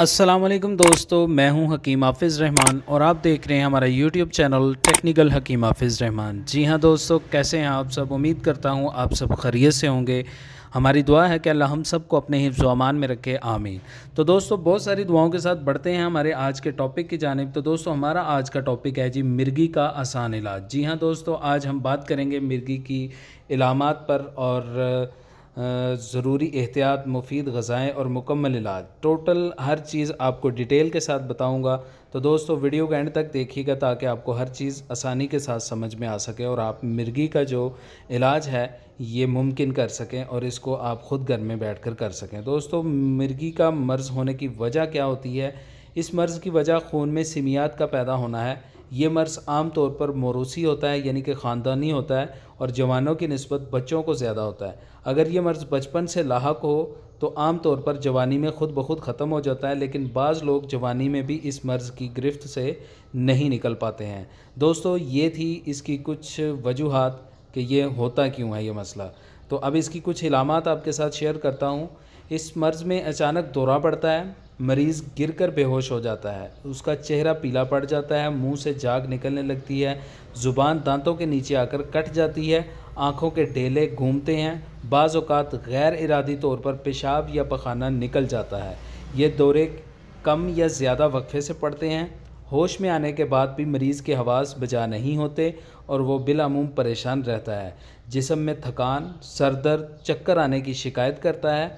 असलम दोस्तों मैं हूं हकीम हाफिज़ रहमान और आप देख रहे हैं हमारा यूट्यूब चैनल टेक्निकल हकीम हाफिज़ रहमान जी हां दोस्तों कैसे हैं आप सब उम्मीद करता हूं आप सब खैरियत से होंगे हमारी दुआ है कि अल्लाह हम सब को अपने हिफ्ज़ अमान में रखे आमीन तो दोस्तों बहुत सारी दुआओं के साथ बढ़ते हैं हमारे आज के टॉपिक की जानब तो दोस्तों हमारा आज का टॉपिक है जी मिर्गी का आसान इलाज जी हाँ दोस्तों आज हम बात करेंगे मिर्गी की इलामत पर और ज़रूरी एहतियात मुफीद गज़ाएँ और मुकम्मल इलाज टोटल हर चीज़ आपको डिटेल के साथ बताऊँगा तो दोस्तों वीडियो के एंड तक देखिएगा ताकि आपको हर चीज़ आसानी के साथ समझ में आ सके और आप मिर्गी का जो इलाज है ये मुमकिन कर सकें और इसको आप ख़ुद घर में बैठ कर कर सकें दोस्तों मिर्गी का मर्ज़ होने की वजह क्या होती है इस मर्ज़ की वजह खून में सिमियात का पैदा होना है ये आम तौर पर मोरूसी होता है यानी कि ख़ानदानी होता है और जवानों की नस्बत बच्चों को ज़्यादा होता है अगर ये मर्ज़ बचपन से लाक हो तो आम तौर पर जवानी में ख़ुद ब खुद ख़त्म हो जाता है लेकिन बाज़ लोग जवानी में भी इस मर्ज़ की गिरफ्त से नहीं निकल पाते हैं दोस्तों ये थी इसकी कुछ वजूहत कि ये होता क्यों है ये मसला तो अब इसकी कुछ इलामत आपके साथ शेयर करता हूँ इस मर्ज़ में अचानक दौरा पड़ता है मरीज़ गिरकर बेहोश हो जाता है उसका चेहरा पीला पड़ जाता है मुंह से जाग निकलने लगती है ज़ुबान दांतों के नीचे आकर कट जाती है आँखों के ढेले घूमते हैं बाज़ात गैर इरादी तौर पर पेशाब या पखाना निकल जाता है ये दौरे कम या ज़्यादा वक्फे से पड़ते हैं होश में आने के बाद भी मरीज़ के हवास बजा नहीं होते और वो बिलामूम परेशान रहता है जिसम में थकान सर दर्द चक्कर आने की शिकायत करता है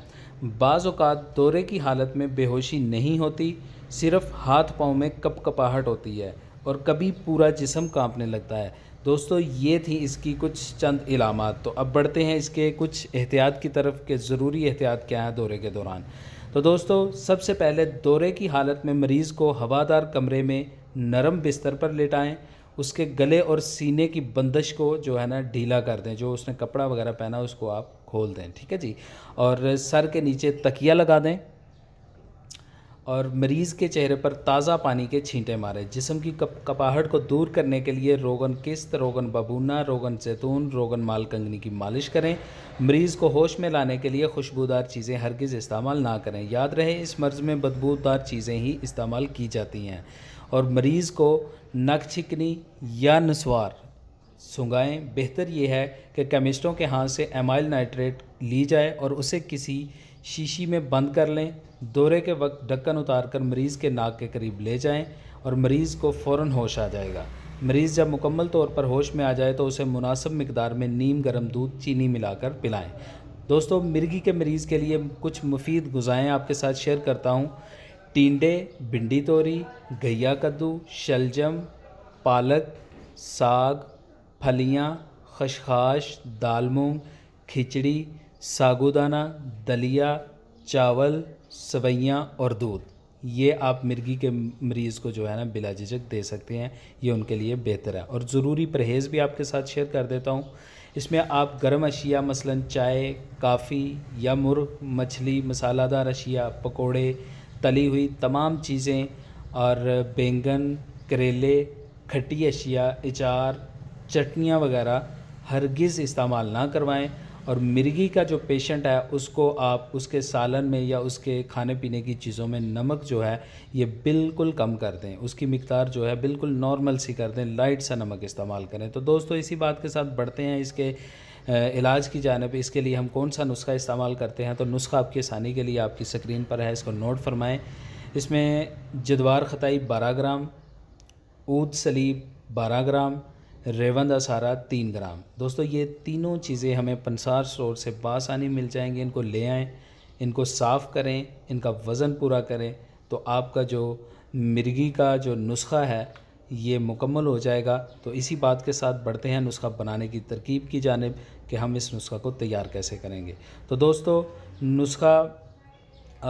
बाज़ात दौरे की हालत में बेहोशी नहीं होती सिर्फ हाथ पाँव में कपकपाहट होती है और कभी पूरा जिसम कांपने लगता है दोस्तों ये थी इसकी कुछ चंद इलामत तो अब बढ़ते हैं इसके कुछ एहतियात की तरफ के ज़रूरी एहतियात क्या है दौरे के दौरान तो दोस्तों सबसे पहले दौरे की हालत में मरीज़ को हवादार कमरे में नरम बिस्तर पर लेटाएं उसके गले और सीने की बंदिश को जो है ना ढीला कर दें जो उसने कपड़ा वगैरह पहना उसको आप खोल दें ठीक है जी और सर के नीचे तकिया लगा दें और मरीज़ के चेहरे पर ताज़ा पानी के छींटे मारें जिसम की कप, कपाहट को दूर करने के लिए रोगन किस्त रोगन बबूना रोगन जैतून रोगन मालकंगनी की मालिश करें मरीज़ को होश में लाने के लिए खुशबूदार चीज़ें हरगिज़ इस्तेमाल ना करें याद रहे इस मर्ज़ में बदबूदार चीज़ें ही इस्तेमाल की जाती हैं और मरीज़ को नक छिकनी या नसवार सुंगाएं बेहतर यह है कि केमिस्टों के हाथ से एमाइल नाइट्रेट ली जाए और उसे किसी शीशी में बंद कर लें दौरे के वक्त ढक्कन उतार कर मरीज़ के नाक के करीब ले जाएं और मरीज़ को फ़ौर होश आ जाएगा मरीज़ जब मुकम्मल तौर पर होश में आ जाए तो उसे मुनासब मकदार में नीम गर्म दूध चीनी मिलाकर पिलाएं दोस्तों मिर्गी के मरीज़ के लिए कुछ मुफीद गुजाएँ आपके साथ शेयर करता हूँ टींडे भिंडी तोरी गैया कद्दू शलजम पालक साग फलियाँ खशखाश दाल मूंग खिचड़ी सागुदाना दलिया चावल सवैयाँ और दूध ये आप मिर्गी के मरीज़ को जो है ना बिला झिझक दे सकते हैं ये उनके लिए बेहतर है और ज़रूरी परहेज़ भी आपके साथ शेयर कर देता हूँ इसमें आप गर्म अशिया मसलन चाय काफ़ी या मुर्ग मछली मसालादार अशिया पकोड़े तली हुई तमाम चीज़ें और बैंगन करेले खट्टी अशिया अचार चटनियाँ वगैरह हरगिज़ इस्तेमाल ना करवाएं और मिर्गी का जो पेशेंट है उसको आप उसके सालन में या उसके खाने पीने की चीज़ों में नमक जो है ये बिल्कुल कम कर दें उसकी मकदार जो है बिल्कुल नॉर्मल सी कर दें लाइट सा नमक इस्तेमाल करें तो दोस्तों इसी बात के साथ बढ़ते हैं इसके इलाज की जानब इसके लिए हम कौन सा नुस्खा इस्तेमाल करते हैं तो नुस्खा आपकी आसानी के लिए आपकी स्क्रीन पर है इसको नोट फरमाएँ इसमें जदवार ख़ताई बारह ग्राम ऊद सलीब बारह ग्राम रेवंद असारा तीन ग्राम दोस्तों ये तीनों चीज़ें हमें पंसार स्टोर से बासानी मिल जाएंगी इनको ले आएँ इनको साफ़ करें इनका वज़न पूरा करें तो आपका जो मिर्गी का जो नुस्खा है ये मुकम्मल हो जाएगा तो इसी बात के साथ बढ़ते हैं नुस्खा बनाने की तरकीब की जानब कि हम इस नुस्खा को तैयार कैसे करेंगे तो दोस्तों नुस्खा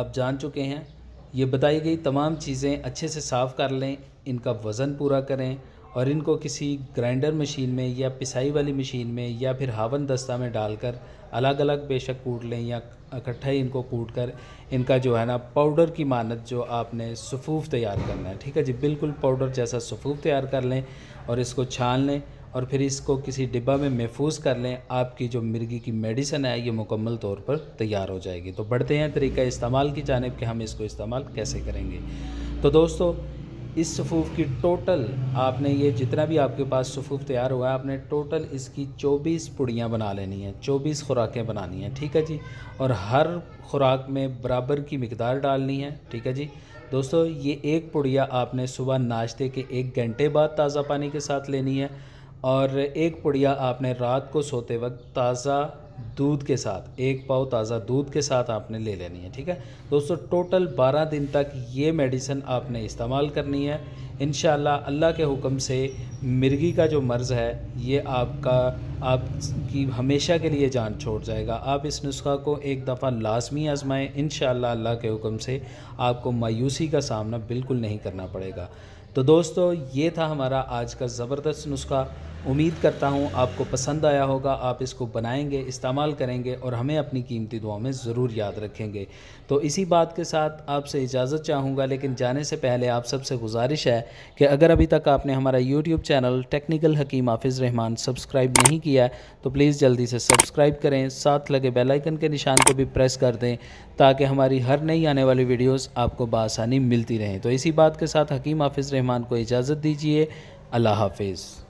आप जान चुके हैं ये बताई गई तमाम चीज़ें अच्छे से साफ़ कर लें इनका वज़न पूरा करें और इनको किसी ग्राइंडर मशीन में या पिसाई वाली मशीन में या फिर हावन दस्ता में डालकर अलग अलग बेशक कूट लें या इकट्ठा ही इनको कूट कर इनका जो है ना पाउडर की मानत जो आपने सफ़ूफ़ तैयार करना है ठीक है जी बिल्कुल पाउडर जैसा सफ़ूफ़ तैयार कर लें और इसको छान लें और फिर इसको किसी डिब्बा में महफूज कर लें आपकी जो मिर्गी की मेडिसन है ये मुकम्मल तौर पर तैयार हो जाएगी तो बढ़ते हैं तरीका इस्तेमाल की जानब कि हम इसको इस्तेमाल कैसे करेंगे तो दोस्तों इस सफ़ूफ़ की टोटल आपने ये जितना भी आपके पास सफ़ूफ़ तैयार हुआ है आपने टोटल इसकी 24 पुड़ियाँ बना लेनी है 24 खुराकें बनानी हैं ठीक है जी और हर खुराक में बराबर की मकदार डालनी है ठीक है जी दोस्तों ये एक पुड़िया आपने सुबह नाश्ते के एक घंटे बाद ताज़ा पानी के साथ लेनी है और एक पुड़िया आपने रात को सोते वक्त ताज़ा दूध के साथ एक पाव ताज़ा दूध के साथ आपने ले लेनी है ठीक है दोस्तों टोटल 12 दिन तक ये मेडिसिन आपने इस्तेमाल करनी है इन अल्लाह के हुक्म से मिर्गी का जो मर्ज़ है ये आपका आपकी हमेशा के लिए जान छोड़ जाएगा आप इस नुस्खा को एक दफ़ा लाजमी आजमाएँ इन अल्लाह के हुक्म से आपको मायूसी का सामना बिल्कुल नहीं करना पड़ेगा तो दोस्तों ये था हमारा आज का ज़बरदस्त नुस्खा उम्मीद करता हूँ आपको पसंद आया होगा आप इसको बनाएंगे इस्तेमाल करेंगे और हमें अपनी कीमती दुआ में ज़रूर याद रखेंगे तो इसी बात के साथ आपसे इजाज़त चाहूँगा लेकिन जाने से पहले आप सबसे गुजारिश है कि अगर अभी तक आपने हमारा यूट्यूब चैनल टेक्निकल हकीम हाफिज़ रहमान सब्सक्राइब नहीं किया तो प्लीज़ जल्दी से सब्सक्राइब करें साथ लगे बेलाइकन के निशान को भी प्रेस कर दें ताकि हमारी हर नई आने वाली वीडियोज़ आपको बसानी मिलती रहें तो इसी बात के साथ हकीम हाफिज़ रहमान को इजाज़त दीजिए अल्लाह हाफिज़